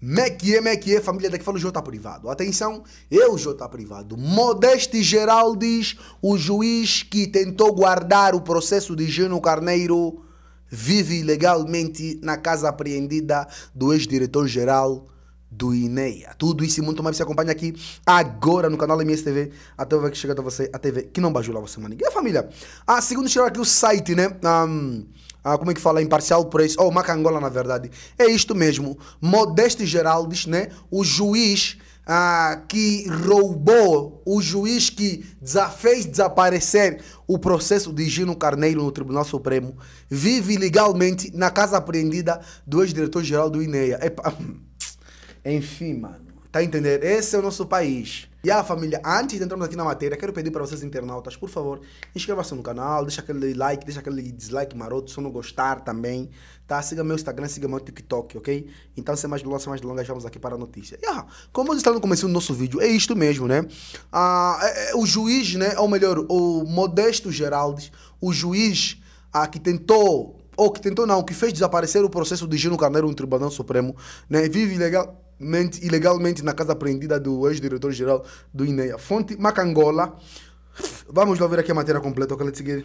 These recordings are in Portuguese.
Mequie, Mequie, família daqui fala o Jota tá privado. Atenção, eu Jota tá privado. Modeste Geraldes, o juiz que tentou guardar o processo de Gino Carneiro, vive ilegalmente na casa apreendida do ex-diretor-geral do INEA. Tudo isso e muito mais se acompanha aqui agora no canal MSTV, até o que chega até você, a TV que não bajula você, maninho. E a família? Ah, segundo chegar aqui o site, né? Um, ah, como é que fala, imparcial por ou oh, Macangola, na verdade. É isto mesmo. Modeste Geraldes, né? O juiz ah, que roubou, o juiz que fez desaparecer o processo de Gino Carneiro no Tribunal Supremo, vive ilegalmente na casa apreendida do ex-diretor-geral do INEA. Epa. Enfim, mano. Tá a entender? Esse é o nosso país. E a família, antes de entrarmos aqui na matéria, quero pedir para vocês internautas, por favor, inscreva-se no canal, deixa aquele like, deixa aquele dislike maroto, se não gostar também, tá? Siga meu Instagram, siga meu TikTok, ok? Então, sem mais delongas, sem mais delongas, vamos aqui para a notícia. Yeah, como eu disse no começo do nosso vídeo, é isto mesmo, né? Ah, é, é, o juiz, né? Ou melhor, o Modesto Geraldes, o juiz ah, que tentou, ou que tentou não, que fez desaparecer o processo de Gino Carneiro no Tribunal Supremo, né? Vive ilegal ilegalmente na casa apreendida do ex-diretor-geral do INEA. Fonte Macangola. Vamos lá ver aqui a matéria completa. O, é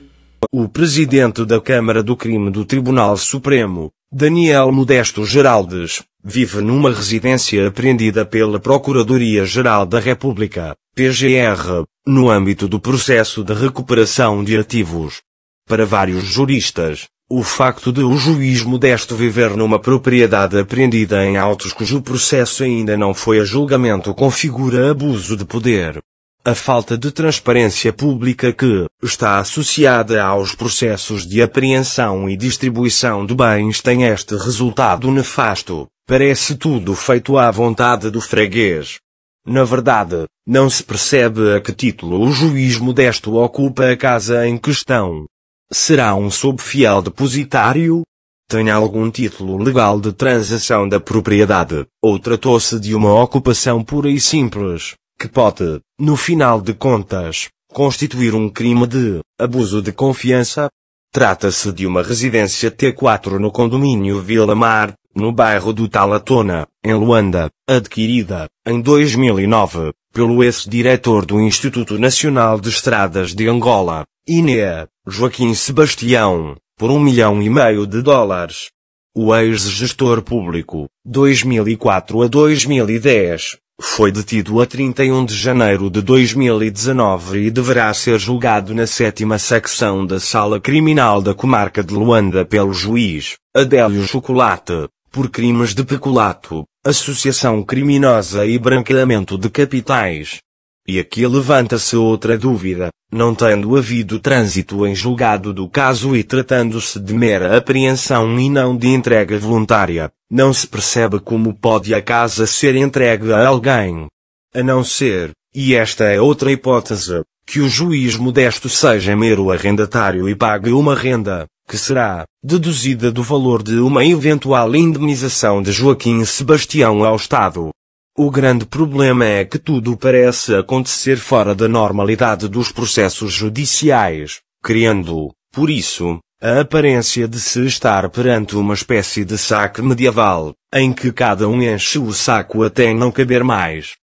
o presidente da Câmara do Crime do Tribunal Supremo, Daniel Modesto Geraldes, vive numa residência apreendida pela Procuradoria-Geral da República, PGR, no âmbito do processo de recuperação de ativos. Para vários juristas, o facto de o juiz modesto viver numa propriedade apreendida em autos cujo processo ainda não foi a julgamento configura abuso de poder. A falta de transparência pública que está associada aos processos de apreensão e distribuição de bens tem este resultado nefasto. Parece tudo feito à vontade do freguês. Na verdade, não se percebe a que título o juiz modesto ocupa a casa em questão será um subfiel depositário, tem algum título legal de transação da propriedade, ou tratou-se de uma ocupação pura e simples, que pode, no final de contas, constituir um crime de abuso de confiança. Trata-se de uma residência T4 no condomínio Vila Mar, no bairro do Talatona, em Luanda, adquirida, em 2009, pelo ex-diretor do Instituto Nacional de Estradas de Angola, Inéa, Joaquim Sebastião, por um milhão e meio de dólares. O ex-gestor público, 2004 a 2010, foi detido a 31 de janeiro de 2019 e deverá ser julgado na sétima secção da Sala Criminal da Comarca de Luanda pelo juiz, Adélio Chocolate, por crimes de peculato, associação criminosa e branqueamento de capitais. E aqui levanta-se outra dúvida, não tendo havido trânsito em julgado do caso e tratando-se de mera apreensão e não de entrega voluntária, não se percebe como pode a casa ser entregue a alguém. A não ser, e esta é outra hipótese, que o juiz modesto seja mero arrendatário e pague uma renda, que será deduzida do valor de uma eventual indemnização de Joaquim Sebastião ao Estado. O grande problema é que tudo parece acontecer fora da normalidade dos processos judiciais, criando, por isso, a aparência de se estar perante uma espécie de saque medieval, em que cada um enche o saco até não caber mais.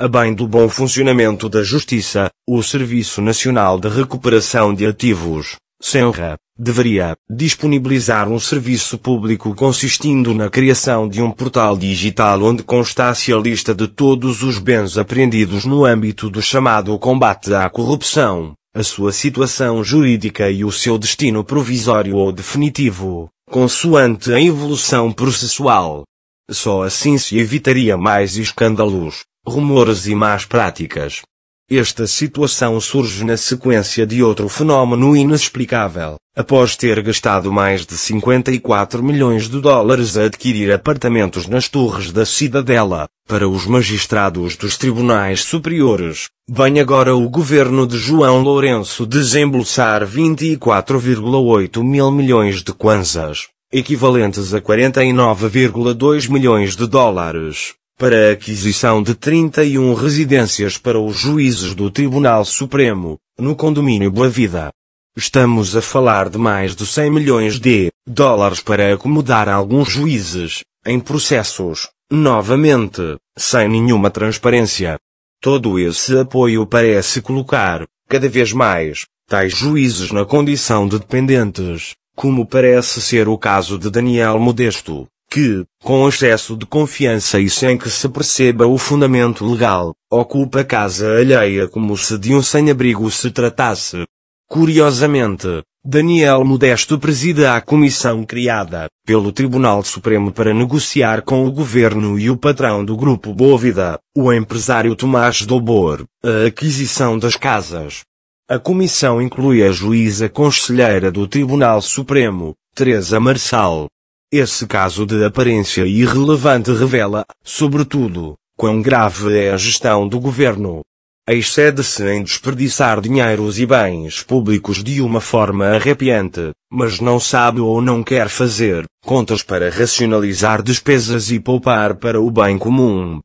A bem do bom funcionamento da Justiça, o Serviço Nacional de Recuperação de Ativos, Senra, deveria disponibilizar um serviço público consistindo na criação de um portal digital onde constasse a lista de todos os bens apreendidos no âmbito do chamado combate à corrupção, a sua situação jurídica e o seu destino provisório ou definitivo, consoante a evolução processual. Só assim se evitaria mais escândalos, rumores e más práticas. Esta situação surge na sequência de outro fenómeno inexplicável. Após ter gastado mais de 54 milhões de dólares a adquirir apartamentos nas torres da cidadela, para os magistrados dos tribunais superiores, vem agora o governo de João Lourenço desembolsar 24,8 mil milhões de kwanzas, equivalentes a 49,2 milhões de dólares, para a aquisição de 31 residências para os juízes do Tribunal Supremo, no condomínio Boa Vida. Estamos a falar de mais de 100 milhões de dólares para acomodar alguns juízes, em processos, novamente, sem nenhuma transparência. Todo esse apoio parece colocar, cada vez mais, tais juízes na condição de dependentes, como parece ser o caso de Daniel Modesto, que, com excesso de confiança e sem que se perceba o fundamento legal, ocupa casa alheia como se de um sem-abrigo se tratasse. Curiosamente, Daniel Modesto preside a comissão criada pelo Tribunal Supremo para negociar com o governo e o patrão do grupo Bóvida, o empresário Tomás Dobor, a aquisição das casas. A comissão inclui a juíza conselheira do Tribunal Supremo, Teresa Marçal, esse caso de aparência irrelevante revela, sobretudo, quão grave é a gestão do governo. Excede-se em desperdiçar dinheiros e bens públicos de uma forma arrepiante, mas não sabe ou não quer fazer contas para racionalizar despesas e poupar para o bem comum.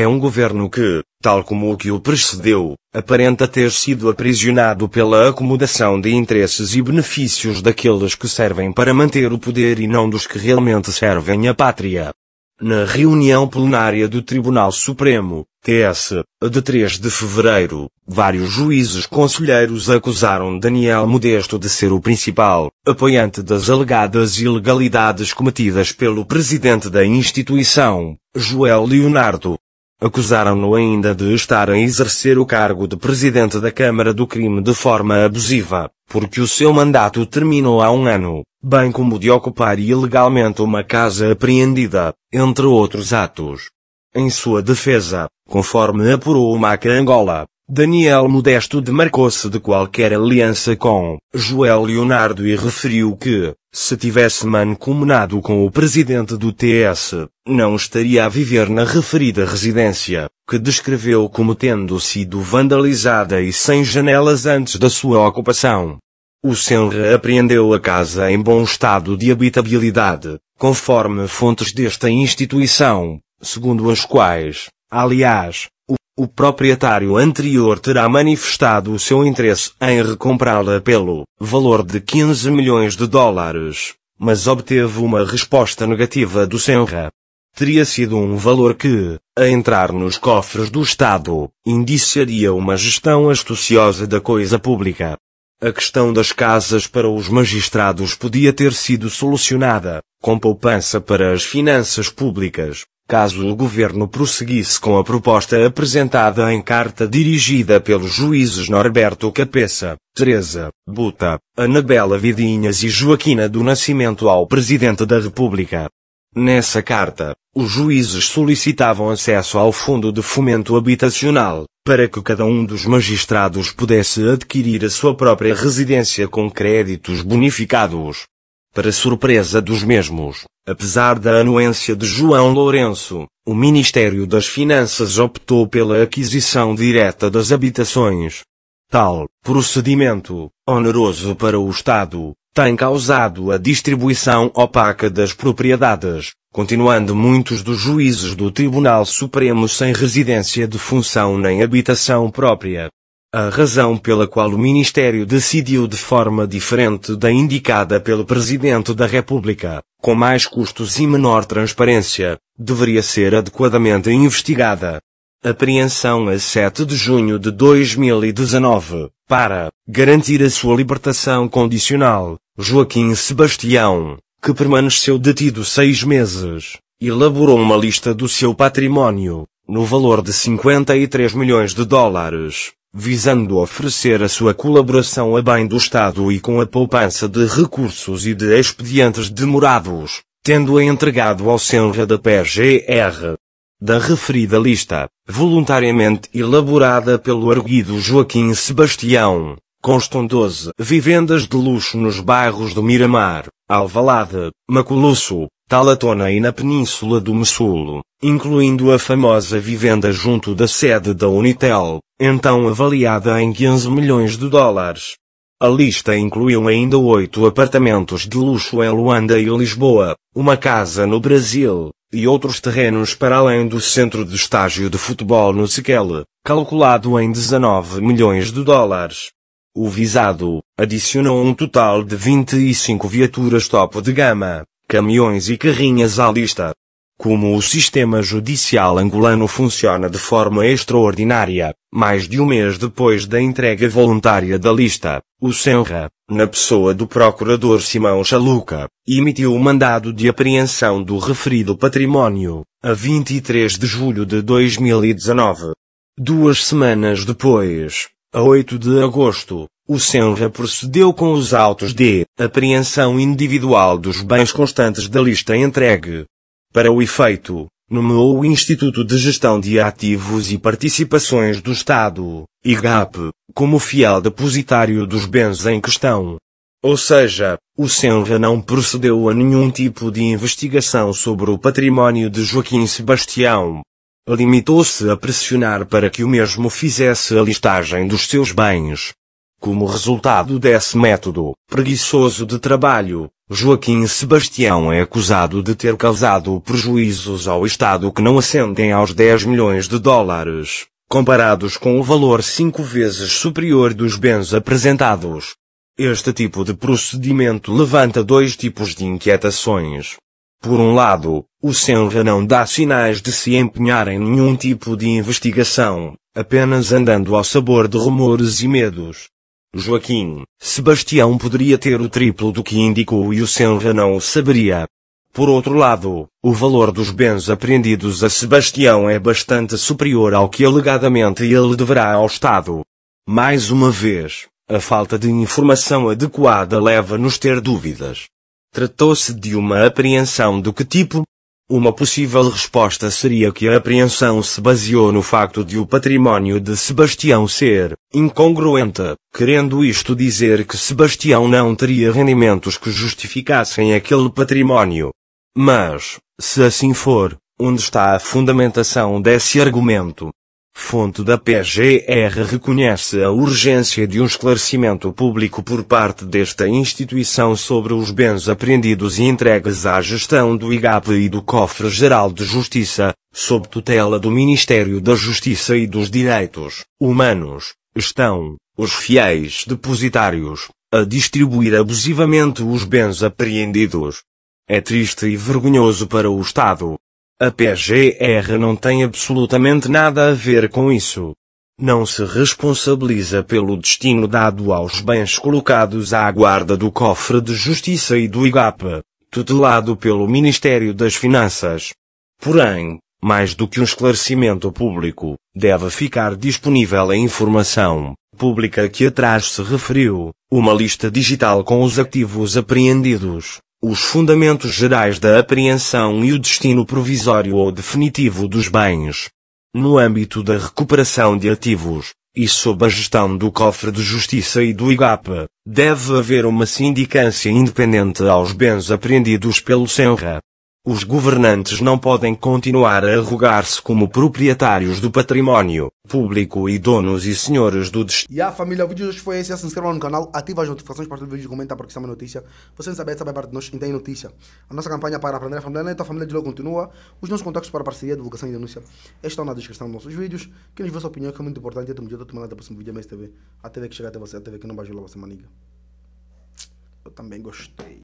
É um governo que, tal como o que o precedeu, aparenta ter sido aprisionado pela acomodação de interesses e benefícios daqueles que servem para manter o poder e não dos que realmente servem a pátria. Na reunião plenária do Tribunal Supremo, TS, de 3 de fevereiro, vários juízes conselheiros acusaram Daniel Modesto de ser o principal apoiante das alegadas ilegalidades cometidas pelo presidente da instituição, Joel Leonardo, Acusaram-no ainda de estar a exercer o cargo de presidente da Câmara do Crime de forma abusiva, porque o seu mandato terminou há um ano, bem como de ocupar ilegalmente uma casa apreendida, entre outros atos. Em sua defesa, conforme apurou o Maca Angola, Daniel Modesto demarcou-se de qualquer aliança com Joel Leonardo e referiu que se tivesse mancomunado com o presidente do TS, não estaria a viver na referida residência, que descreveu como tendo sido vandalizada e sem janelas antes da sua ocupação. O Senra apreendeu a casa em bom estado de habitabilidade, conforme fontes desta instituição, segundo as quais, aliás, o proprietário anterior terá manifestado o seu interesse em recomprá-la pelo valor de 15 milhões de dólares, mas obteve uma resposta negativa do Senra. Teria sido um valor que, a entrar nos cofres do Estado, indiciaria uma gestão astuciosa da coisa pública. A questão das casas para os magistrados podia ter sido solucionada, com poupança para as finanças públicas, caso o governo prosseguisse com a proposta apresentada em carta dirigida pelos juízes Norberto Capessa, Teresa, Buta, Anabela Vidinhas e Joaquina do Nascimento ao Presidente da República. Nessa carta, os juízes solicitavam acesso ao Fundo de Fomento Habitacional, para que cada um dos magistrados pudesse adquirir a sua própria residência com créditos bonificados. Para surpresa dos mesmos, Apesar da anuência de João Lourenço, o Ministério das Finanças optou pela aquisição direta das habitações. Tal procedimento, oneroso para o Estado, tem causado a distribuição opaca das propriedades, continuando muitos dos juízes do Tribunal Supremo sem residência de função nem habitação própria. A razão pela qual o Ministério decidiu de forma diferente da indicada pelo Presidente da República, com mais custos e menor transparência, deveria ser adequadamente investigada. Apreensão a 7 de junho de 2019, para garantir a sua libertação condicional, Joaquim Sebastião, que permaneceu detido seis meses, elaborou uma lista do seu património, no valor de 53 milhões de dólares visando oferecer a sua colaboração a bem do Estado e com a poupança de recursos e de expedientes demorados, tendo-a entregado ao Senra da PGR. Da referida lista, voluntariamente elaborada pelo arguido Joaquim Sebastião, constam 12 vivendas de luxo nos bairros do Miramar, Alvalade, Maculusso, Talatona e na Península do Messulo, incluindo a famosa vivenda junto da sede da Unitel, então avaliada em 15 milhões de dólares. A lista incluiu ainda oito apartamentos de luxo em Luanda e Lisboa, uma casa no Brasil, e outros terrenos para além do centro de estágio de futebol no Sequel, calculado em 19 milhões de dólares. O visado adicionou um total de 25 viaturas top de gama, caminhões e carrinhas à lista, como o sistema judicial angolano funciona de forma extraordinária, mais de um mês depois da entrega voluntária da lista, o Senra, na pessoa do procurador Simão Chaluca, emitiu o mandado de apreensão do referido património, a 23 de julho de 2019. Duas semanas depois, a 8 de agosto, o Senra procedeu com os autos de apreensão individual dos bens constantes da lista entregue, para o efeito, nomeou o Instituto de Gestão de Ativos e Participações do Estado, IGAP, como fiel depositário dos bens em questão. Ou seja, o Senra não procedeu a nenhum tipo de investigação sobre o património de Joaquim Sebastião. Limitou-se a pressionar para que o mesmo fizesse a listagem dos seus bens. Como resultado desse método preguiçoso de trabalho, Joaquim Sebastião é acusado de ter causado prejuízos ao Estado que não ascendem aos 10 milhões de dólares, comparados com o valor cinco vezes superior dos bens apresentados. Este tipo de procedimento levanta dois tipos de inquietações. Por um lado, o Senra não dá sinais de se empenhar em nenhum tipo de investigação, apenas andando ao sabor de rumores e medos. Joaquim, Sebastião poderia ter o triplo do que indicou e o Senra não o saberia. Por outro lado, o valor dos bens apreendidos a Sebastião é bastante superior ao que alegadamente ele deverá ao Estado. Mais uma vez, a falta de informação adequada leva-nos ter dúvidas. Tratou-se de uma apreensão do que tipo? Uma possível resposta seria que a apreensão se baseou no facto de o património de Sebastião ser incongruente, querendo isto dizer que Sebastião não teria rendimentos que justificassem aquele património. Mas, se assim for, onde está a fundamentação desse argumento? Fonte da PGR reconhece a urgência de um esclarecimento público por parte desta instituição sobre os bens apreendidos e entregues à gestão do IGAP e do Cofre Geral de Justiça, sob tutela do Ministério da Justiça e dos Direitos Humanos. Estão, os fiéis depositários, a distribuir abusivamente os bens apreendidos. É triste e vergonhoso para o Estado, a PGR não tem absolutamente nada a ver com isso. Não se responsabiliza pelo destino dado aos bens colocados à guarda do cofre de justiça e do IGAP, tutelado pelo Ministério das Finanças. Porém, mais do que um esclarecimento público, deve ficar disponível a informação pública que atrás se referiu, uma lista digital com os ativos apreendidos, os fundamentos gerais da apreensão e o destino provisório ou definitivo dos bens. No âmbito da recuperação de ativos, e sob a gestão do cofre de justiça e do IGAP, deve haver uma sindicância independente aos bens apreendidos pelo SENRA. Os governantes não podem continuar a arrogar-se como proprietários do património público e donos e senhores do destino. E a família, o vídeo de hoje foi esse. Se inscreva no canal, ativa as notificações, para o vídeo, e comenta porque isso é uma notícia. Você não sabe, sabe é a parte de nós, tem então é notícia. A nossa campanha para aprender a família neta, a família de logo continua. Os nossos contactos para parceria, divulgação e denúncia estão na descrição dos nossos vídeos. Quem nos vê sua opinião, que é muito importante. E até o dia da próximo vídeo, mais TV. A TV que chega até você, a TV que não bajula você, maniga. Eu também gostei.